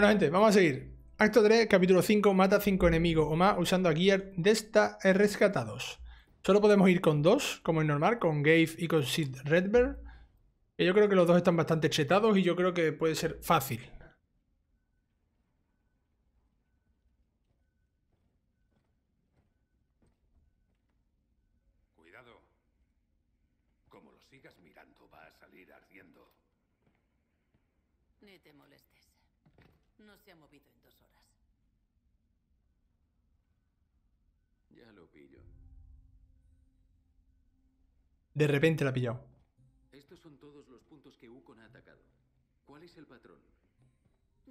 Bueno, gente, vamos a seguir. Acto 3, capítulo 5, mata 5 enemigos o más usando a Gear Desta rescatados. Solo podemos ir con dos, como es normal, con Gabe y con Sid Redbear. yo creo que los dos están bastante chetados y yo creo que puede ser fácil. De repente la ha Estos son todos los puntos que Ukon ha atacado. ¿Cuál es el patrón?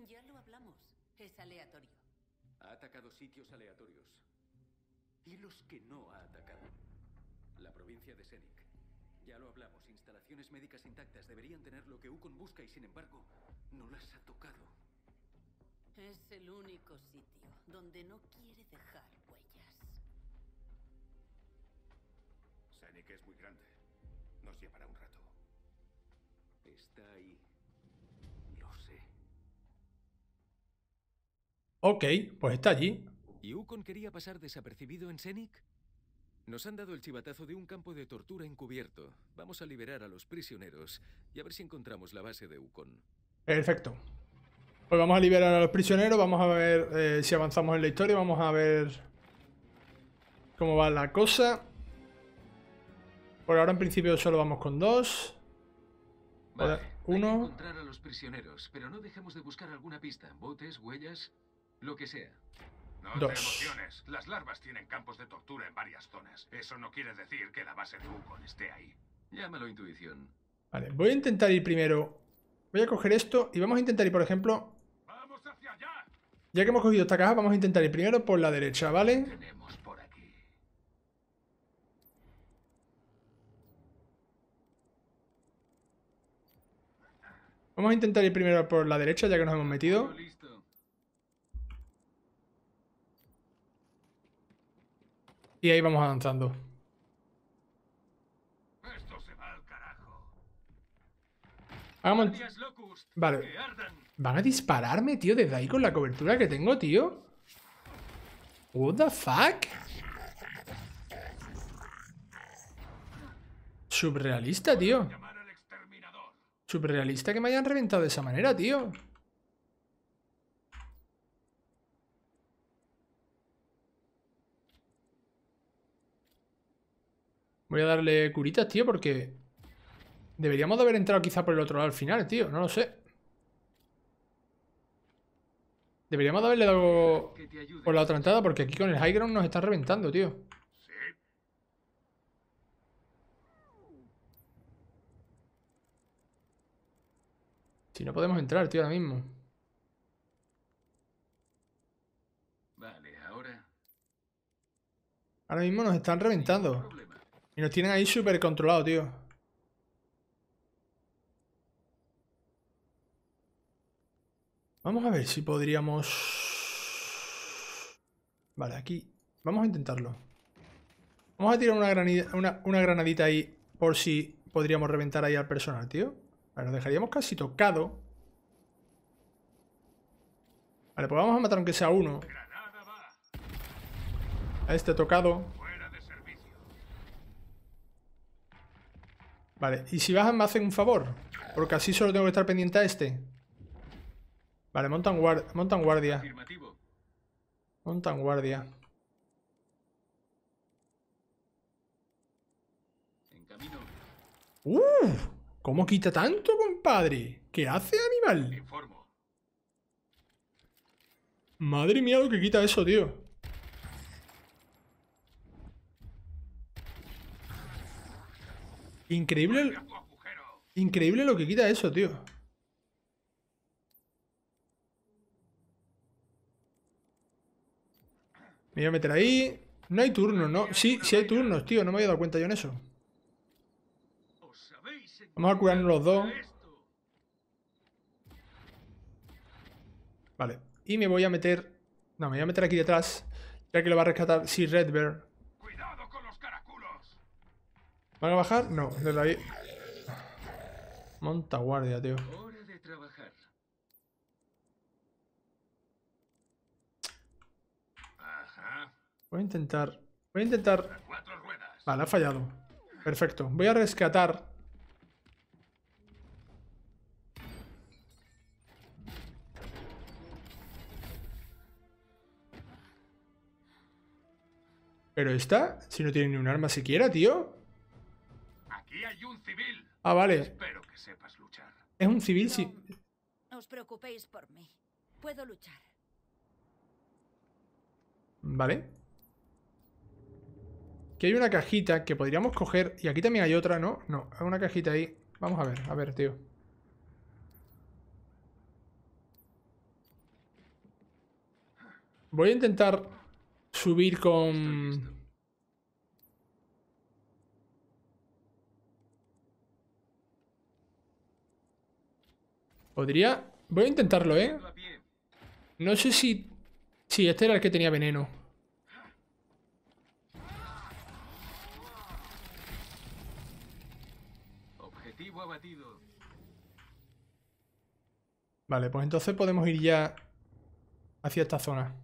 Ya lo hablamos. Es aleatorio. Ha atacado sitios aleatorios. ¿Y los que no ha atacado? La provincia de Senic. Ya lo hablamos, instalaciones médicas intactas deberían tener lo que Ukon busca y sin embargo no las ha tocado. Es el único sitio donde no quiere dejar huellas. Senic es muy grande. Nos llevará un rato. Está ahí. Lo sé. Ok, pues está allí. ¿Y Ukon quería pasar desapercibido en Senic. Nos han dado el chivatazo de un campo de tortura encubierto. Vamos a liberar a los prisioneros y a ver si encontramos la base de Ukon. Perfecto. Pues vamos a liberar a los prisioneros, vamos a ver eh, si avanzamos en la historia, vamos a ver cómo va la cosa. Por ahora en principio solo vamos con dos. Vale. Uno. a los prisioneros, pero no dejemos de buscar alguna pista. Botes, huellas, lo que sea. No Dos. te emociones. Las larvas tienen campos de tortura en varias zonas. Eso no quiere decir que la base de Ucon esté ahí. Llámalo intuición. Vale, voy a intentar ir primero. Voy a coger esto y vamos a intentar ir, por ejemplo... ¡Vamos hacia allá! Ya que hemos cogido esta caja, vamos a intentar ir primero por la derecha, ¿vale? Vamos a intentar ir primero por la derecha, ya que nos hemos metido. Y ahí vamos avanzando. Vale. ¿Van a dispararme, tío, desde ahí con la cobertura que tengo, tío? What the fuck? Subrealista, tío. Súper realista que me hayan reventado de esa manera, tío. Voy a darle curitas, tío, porque... Deberíamos de haber entrado quizá por el otro lado al final, tío. No lo sé. Deberíamos de haberle dado por la otra entrada porque aquí con el high ground nos está reventando, tío. Si no podemos entrar, tío, ahora mismo. Vale, ahora. Ahora mismo nos están reventando. Y nos tienen ahí súper controlado, tío. Vamos a ver si podríamos... Vale, aquí... Vamos a intentarlo. Vamos a tirar una, una granadita ahí por si podríamos reventar ahí al personal, tío nos dejaríamos casi tocado. Vale, pues vamos a matar aunque sea uno. A este tocado. Vale, y si bajan me hacen un favor. Porque así solo tengo que estar pendiente a este. Vale, montan, guard montan guardia. Montan guardia. ¡Uh! ¿Cómo quita tanto, compadre? ¿Qué hace, animal? Madre mía lo que quita eso, tío. Increíble... Increíble lo que quita eso, tío. Me voy a meter ahí. No hay turnos, ¿no? Sí, sí hay turnos, tío. No me había dado cuenta yo en eso. Vamos a curarnos los dos. Vale. Y me voy a meter... No, me voy a meter aquí detrás. Ya que lo va a rescatar si sí, Red ¿Van a bajar? No, desde ahí. Monta guardia, tío. Voy a intentar. Voy a intentar. Vale, ha fallado. Perfecto. Voy a rescatar Pero esta, si no tiene ni un arma siquiera, tío. Ah, vale. Es un civil, sí. os preocupéis por mí. Puedo luchar. Vale. Aquí hay una cajita que podríamos coger. Y aquí también hay otra, ¿no? No, hay una cajita ahí. Vamos a ver, a ver, tío. Voy a intentar subir con... Podría... Voy a intentarlo, ¿eh? No sé si... Sí, este era el que tenía veneno. Objetivo abatido. Vale, pues entonces podemos ir ya hacia esta zona.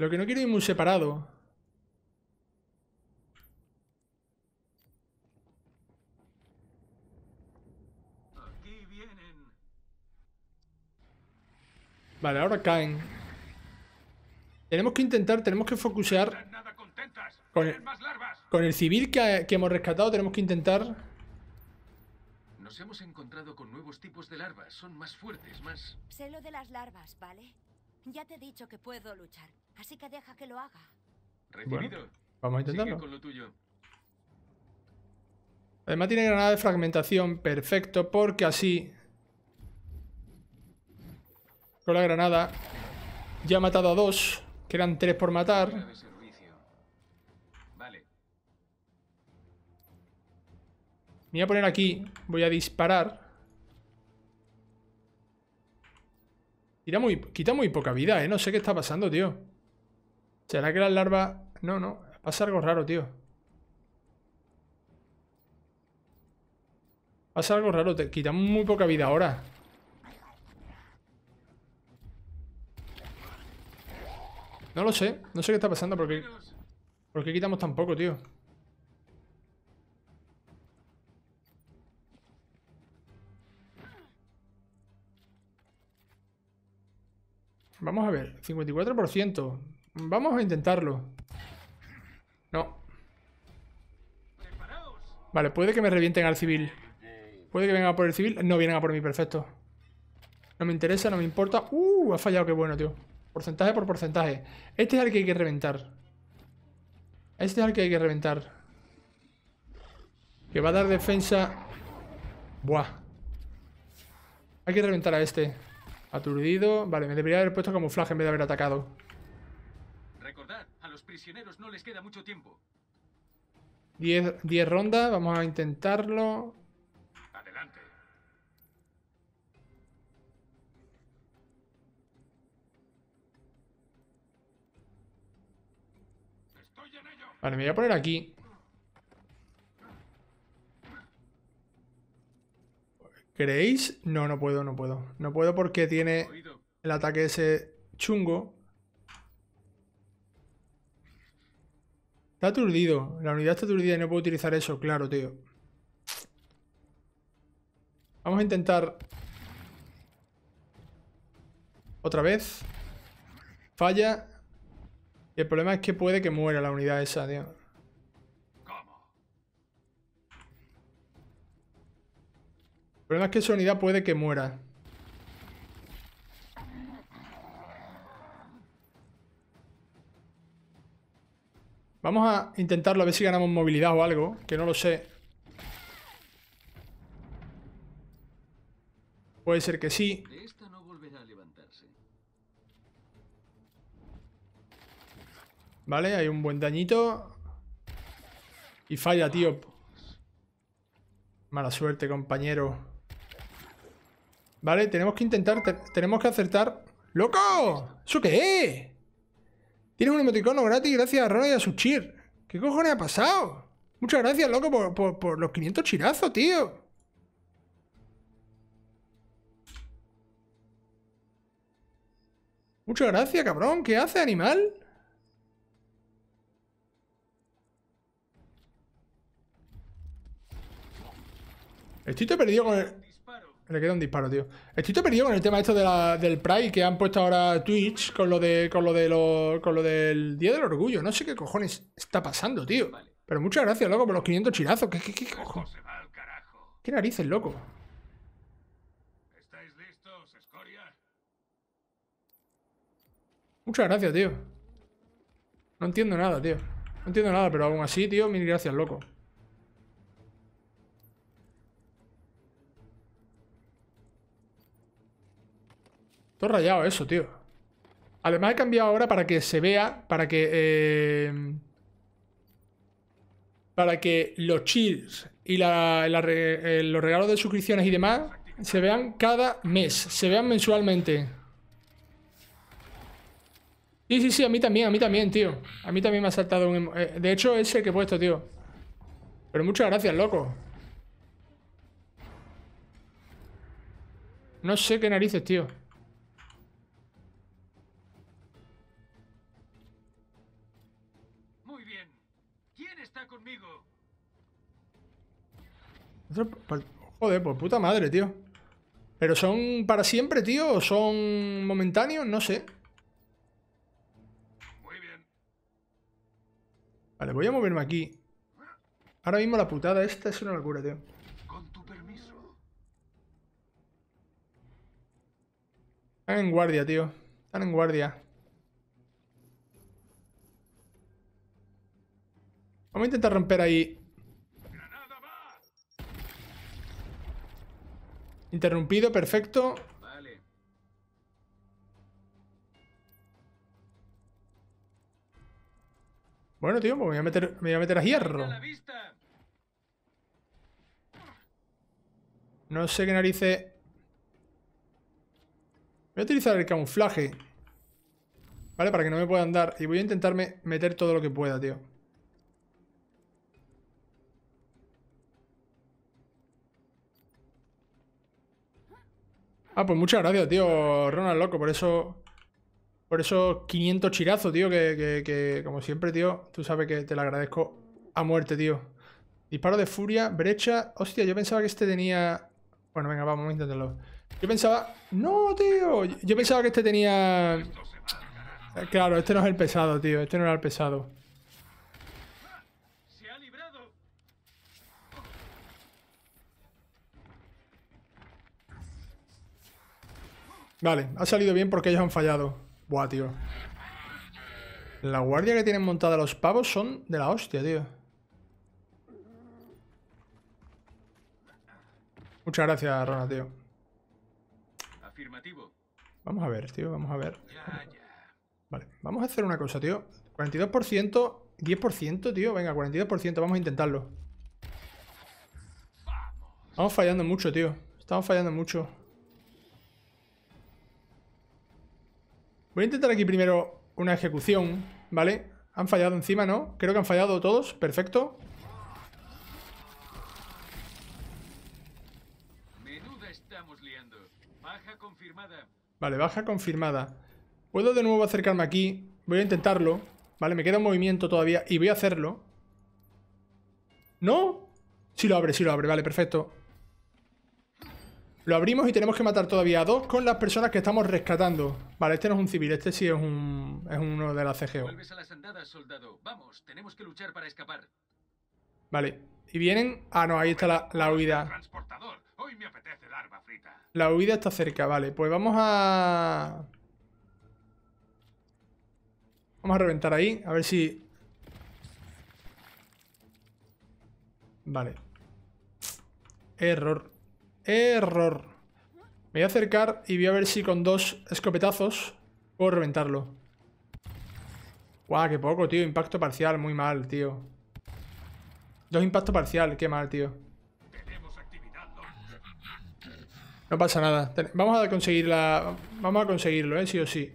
Lo que no quiero ir muy separado. Vale, ahora caen. Tenemos que intentar, tenemos que focusear... Con el, civil que, que hemos rescatado tenemos que intentar... Nos hemos encontrado con nuevos tipos de larvas. Son más fuertes, más... Sé lo de las larvas, ¿vale? Ya te he dicho que puedo luchar, así que deja que lo haga. vamos a intentarlo. Además tiene granada de fragmentación, perfecto, porque así... Con la granada ya ha matado a dos, que eran tres por matar. Me voy a poner aquí, voy a disparar. muy, quita muy poca vida, ¿eh? No sé qué está pasando, tío. ¿Será que las larvas...? No, no. Pasa algo raro, tío. Pasa algo raro. Te quitamos muy poca vida ahora. No lo sé. No sé qué está pasando. porque, ¿Por qué quitamos tan poco, tío? Vamos a ver, 54%. Vamos a intentarlo. No. Vale, puede que me revienten al civil. Puede que vengan a por el civil. No vienen a por mí, perfecto. No me interesa, no me importa. ¡Uh! Ha fallado, qué bueno, tío. Porcentaje por porcentaje. Este es el que hay que reventar. Este es el que hay que reventar. Que va a dar defensa... Buah. Hay que reventar a este. Aturdido. Vale, me debería haber puesto camuflaje en vez de haber atacado. Recordad, a los prisioneros no les queda mucho tiempo. 10 rondas, vamos a intentarlo. Adelante. Vale, me voy a poner aquí. ¿Creéis? No, no puedo, no puedo. No puedo porque tiene el ataque ese chungo. Está aturdido. La unidad está aturdida y no puedo utilizar eso. Claro, tío. Vamos a intentar... Otra vez. Falla. Y el problema es que puede que muera la unidad esa, tío. problema es que esa unidad puede que muera. Vamos a intentarlo, a ver si ganamos movilidad o algo, que no lo sé. Puede ser que sí. Vale, hay un buen dañito. Y falla, tío. Mala suerte, compañero. Vale, tenemos que intentar, tenemos que acertar... ¡Loco! ¿Eso qué es? Tienes un emoticono gratis gracias a Rona y a su cheer. ¿Qué cojones ha pasado? Muchas gracias, loco, por, los 500 chirazos, tío. Muchas gracias, cabrón. ¿Qué hace, animal? Estoy te perdido con el... Me le queda un disparo, tío. Estoy todo perdido con el tema esto de del Pride que han puesto ahora Twitch con lo de lo de con lo del Día del Orgullo. No sé qué cojones está pasando, tío. Pero muchas gracias, loco, por los 500 chirazos. ¿Qué, cojones? ¿Qué narices, loco? Muchas gracias, tío. No entiendo nada, tío. No entiendo nada, pero aún así, tío, mil gracias, loco. Todo rayado eso, tío. Además he cambiado ahora para que se vea, para que... Eh, para que los chills y eh, los regalos de suscripciones y demás se vean cada mes, se vean mensualmente. Sí, sí, sí, a mí también, a mí también, tío. A mí también me ha saltado un... Eh, de hecho, ese que he puesto, tío. Pero muchas gracias, loco. No sé qué narices, tío. Joder, por pues puta madre, tío. ¿Pero son para siempre, tío? ¿O son momentáneos? No sé. Vale, voy a moverme aquí. Ahora mismo la putada esta es una locura, tío. Con tu permiso. Están en guardia, tío. Están en guardia. Vamos a intentar romper ahí Interrumpido, perfecto. Vale. Bueno, tío, pues me voy a meter, me voy a, meter a hierro. No sé qué narice. Voy a utilizar el camuflaje. ¿Vale? Para que no me puedan dar. Y voy a intentarme meter todo lo que pueda, tío. Ah, pues muchas gracias, tío, Ronald Loco, por eso. Por esos 500 chirazos, tío, que, que, como siempre, tío, tú sabes que te lo agradezco a muerte, tío. Disparo de furia, brecha. Hostia, yo pensaba que este tenía. Bueno, venga, vamos a intentarlo. Yo pensaba. ¡No, tío! Yo pensaba que este tenía. Claro, este no es el pesado, tío. Este no era el pesado. Vale, ha salido bien porque ellos han fallado. Buah, tío. La guardia que tienen montada los pavos son de la hostia, tío. Muchas gracias, Rona, tío. Afirmativo. Vamos a ver, tío, vamos a ver. Vale, vamos a hacer una cosa, tío. 42%, 10%, tío. Venga, 42%, vamos a intentarlo. Vamos fallando mucho, tío. Estamos fallando mucho. Voy a intentar aquí primero una ejecución, ¿vale? Han fallado encima, ¿no? Creo que han fallado todos, perfecto. Vale, baja confirmada. Puedo de nuevo acercarme aquí. Voy a intentarlo. Vale, me queda un movimiento todavía y voy a hacerlo. ¿No? Sí lo abre, sí lo abre. Vale, perfecto. Lo abrimos y tenemos que matar todavía a dos con las personas que estamos rescatando. Vale, este no es un civil, este sí es un es uno de la CGO. Vuelves a las andadas, soldado. Vamos, tenemos que luchar para escapar. Vale. Y vienen... Ah, no, ahí está la, la huida. Hoy me La huida está cerca, vale. Pues vamos a... Vamos a reventar ahí, a ver si... Vale. Error. Error. Me voy a acercar y voy a ver si con dos escopetazos puedo reventarlo. Guau, qué poco, tío. Impacto parcial, muy mal, tío. Dos impacto parcial, qué mal, tío. No pasa nada. Vamos a conseguir la... Vamos a conseguirlo, ¿eh? Sí o sí.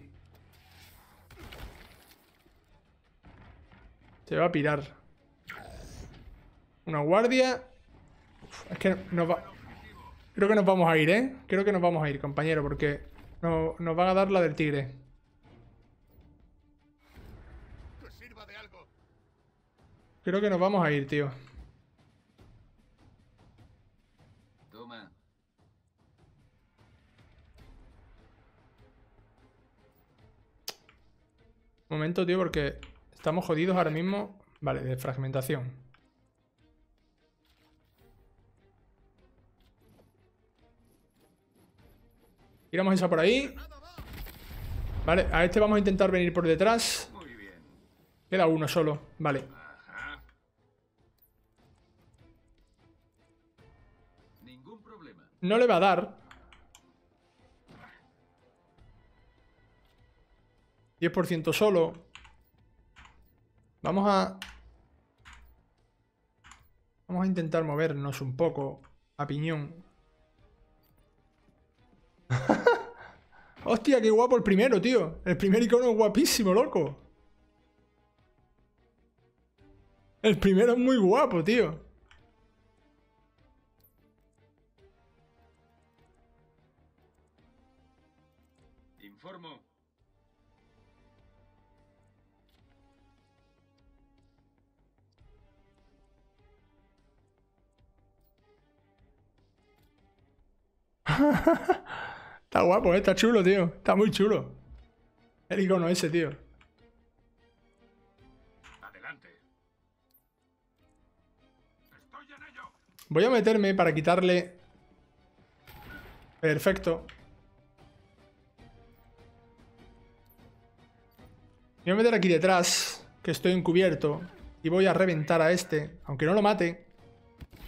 Se va a pirar. Una guardia. es que nos va... Creo que nos vamos a ir, ¿eh? Creo que nos vamos a ir, compañero, porque nos van a dar la del tigre. Creo que nos vamos a ir, tío. Toma. Momento, tío, porque estamos jodidos ahora mismo. Vale, de fragmentación. Tiramos esa por ahí. Vale, a este vamos a intentar venir por detrás. Queda uno solo. Vale. No le va a dar. 10% solo. Vamos a... Vamos a intentar movernos un poco a piñón. Hostia, qué guapo el primero, tío. El primer icono es guapísimo, loco. El primero es muy guapo, tío. Informo. Está guapo, eh, está chulo, tío. Está muy chulo. El icono ese, tío. Adelante. Estoy en ello. Voy a meterme para quitarle... Perfecto. voy a meter aquí detrás, que estoy encubierto. Y voy a reventar a este, aunque no lo mate.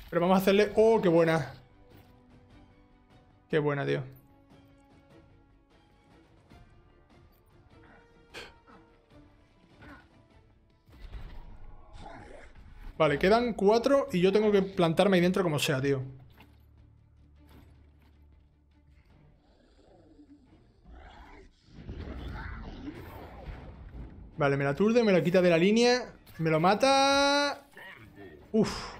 Pero vamos a hacerle... ¡Oh, qué buena! Qué buena, tío. Vale, quedan cuatro y yo tengo que plantarme ahí dentro como sea, tío. Vale, me la aturde, me la quita de la línea. Me lo mata... Uf.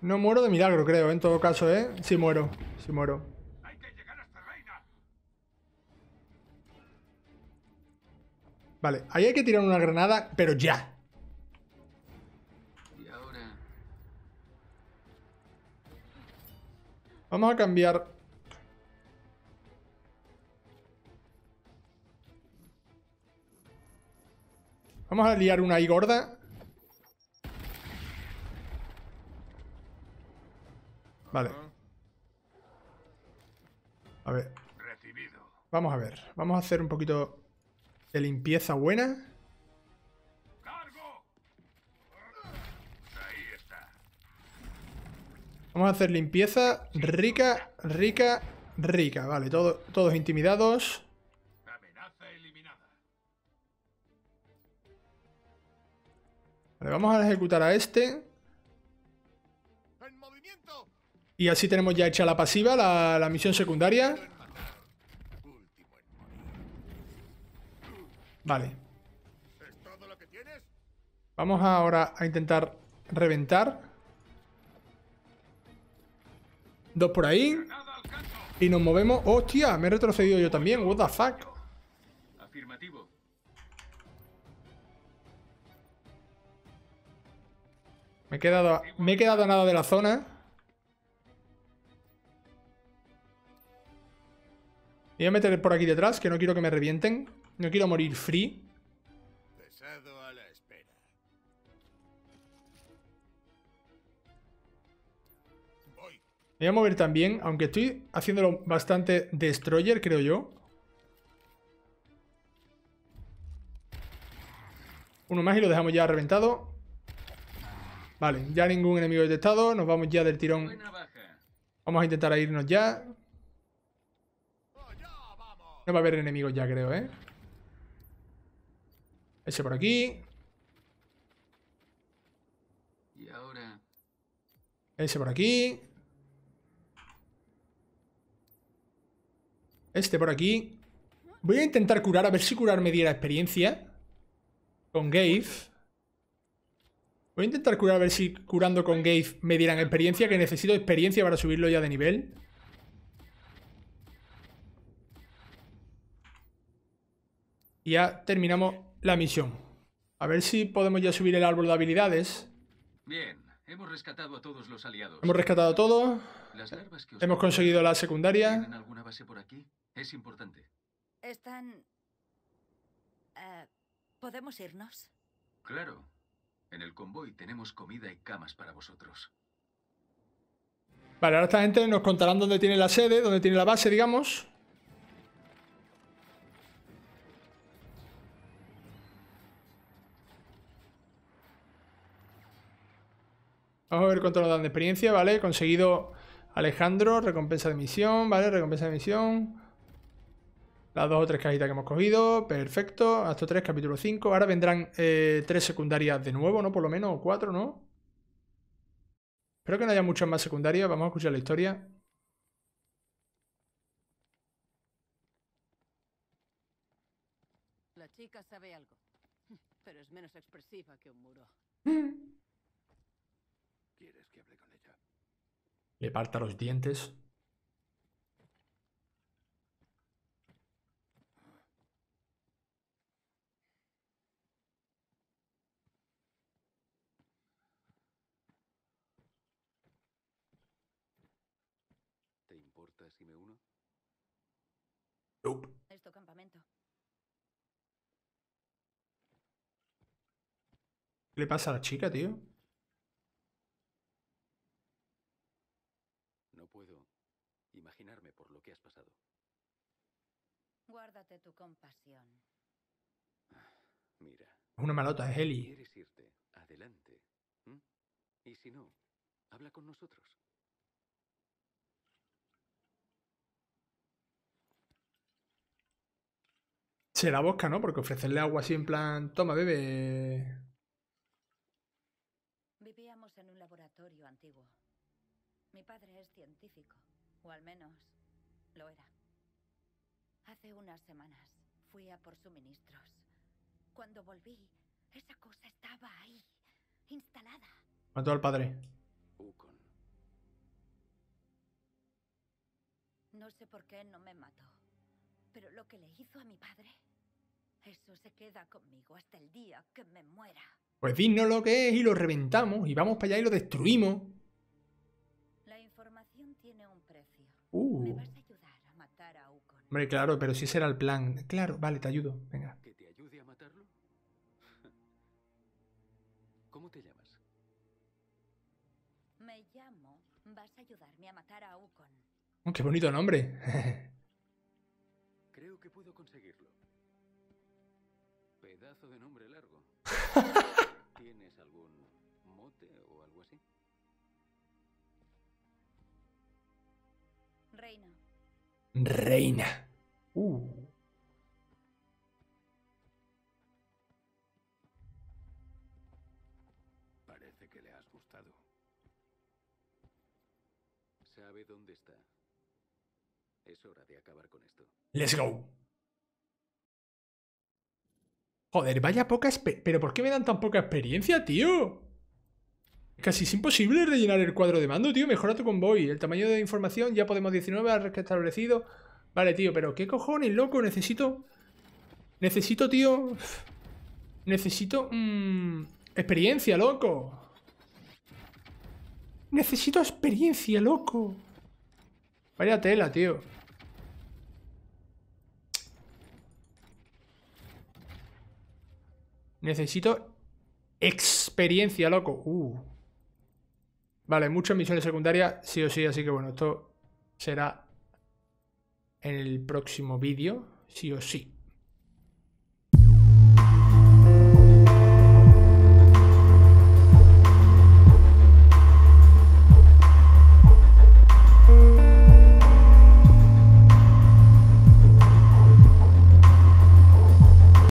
No muero de milagro, creo, en todo caso, ¿eh? Sí muero, si muero. Vale, ahí hay que tirar una granada, pero ya. Vamos a cambiar... Vamos a liar una ahí gorda. Vale. A ver. Vamos a ver. Vamos a hacer un poquito de limpieza buena. Vamos a hacer limpieza rica, rica, rica. Vale, todos intimidados. Vale, vamos a ejecutar a este. Y así tenemos ya hecha la pasiva, la, la misión secundaria. Vale. Vamos ahora a intentar reventar. Dos por ahí. Y nos movemos. ¡Hostia! Me he retrocedido yo también. What the fuck. Afirmativo. Me he quedado me he quedado a nada de la zona. Voy a meter por aquí detrás, que no quiero que me revienten. No quiero morir free. Me voy a mover también, aunque estoy haciéndolo bastante destroyer, creo yo. Uno más y lo dejamos ya reventado. Vale, ya ningún enemigo detectado. Nos vamos ya del tirón. Vamos a intentar irnos ya. No va a haber enemigos ya, creo, ¿eh? Ese por aquí. Y ahora. Ese por aquí. Este por aquí. Voy a intentar curar, a ver si curar me diera experiencia. Con Gave Voy a intentar curar, a ver si curando con Gave me dieran experiencia, que necesito experiencia para subirlo ya de nivel. Y ya terminamos la misión. A ver si podemos ya subir el árbol de habilidades. Bien, hemos rescatado a todos los aliados. Hemos rescatado a hemos conseguido la secundaria. alguna base por aquí? Es importante. Están... Eh, ¿Podemos irnos? Claro. En el convoy tenemos comida y camas para vosotros. Vale, ahora esta gente nos contarán dónde tiene la sede, dónde tiene la base, digamos. Vamos a ver cuánto nos dan de experiencia, ¿vale? Conseguido Alejandro, recompensa de misión, ¿vale? Recompensa de misión. Las dos o tres cajitas que hemos cogido, perfecto. hasta tres capítulo 5. Ahora vendrán eh, tres secundarias de nuevo, ¿no? Por lo menos, o cuatro, ¿no? Espero que no haya muchas más secundarias. Vamos a escuchar la historia. La chica sabe algo, pero un muro. ¿Quieres Le parta los dientes. me uno? campamento. ¿Qué le pasa a la chica, tío? No puedo imaginarme por lo que has pasado. Guárdate tu compasión. Ah, mira. una malota, es Eli. ¿Quieres irte? Adelante. ¿Mm? Y si no, habla con nosotros. Se la bosca, ¿no? Porque ofrecerle agua así en plan, toma, bebe. Vivíamos en un laboratorio antiguo. Mi padre es científico, o al menos lo era. Hace unas semanas fui a por suministros. Cuando volví, esa cosa estaba ahí, instalada. Mató al padre. No sé por qué no me mató. Pero lo que le hizo a mi padre, eso se queda conmigo hasta el día que me muera. Pues dinos lo que es y lo reventamos y vamos para allá y lo destruimos. La información tiene un precio. Uh. Me vas a ayudar a matar a Ukon. Hombre, claro, pero si ese era el plan. Claro, vale, te ayudo. Venga. ¿Que te ayude a matarlo? ¿Cómo te llamas? Me llamo. Vas a ayudarme a matar a Ukon. Oh, qué bonito nombre. que puedo conseguirlo. Pedazo de nombre largo. ¿Tienes algún mote o algo así? Reina. Reina. Uh. de acabar con esto. Let's go. Joder, vaya poca experiencia ¿Pero por qué me dan tan poca experiencia, tío? Casi es imposible rellenar el cuadro de mando, tío. Mejora tu convoy. El tamaño de información ya podemos 19 ha restablecido. Vale, tío, pero ¿qué cojones, loco? Necesito... Necesito, tío... Necesito... Mm, experiencia, loco. Necesito experiencia, loco. Vaya tela, tío. Necesito experiencia, loco. Uh. Vale, muchas misiones secundarias, sí o sí. Así que bueno, esto será en el próximo vídeo, sí o sí.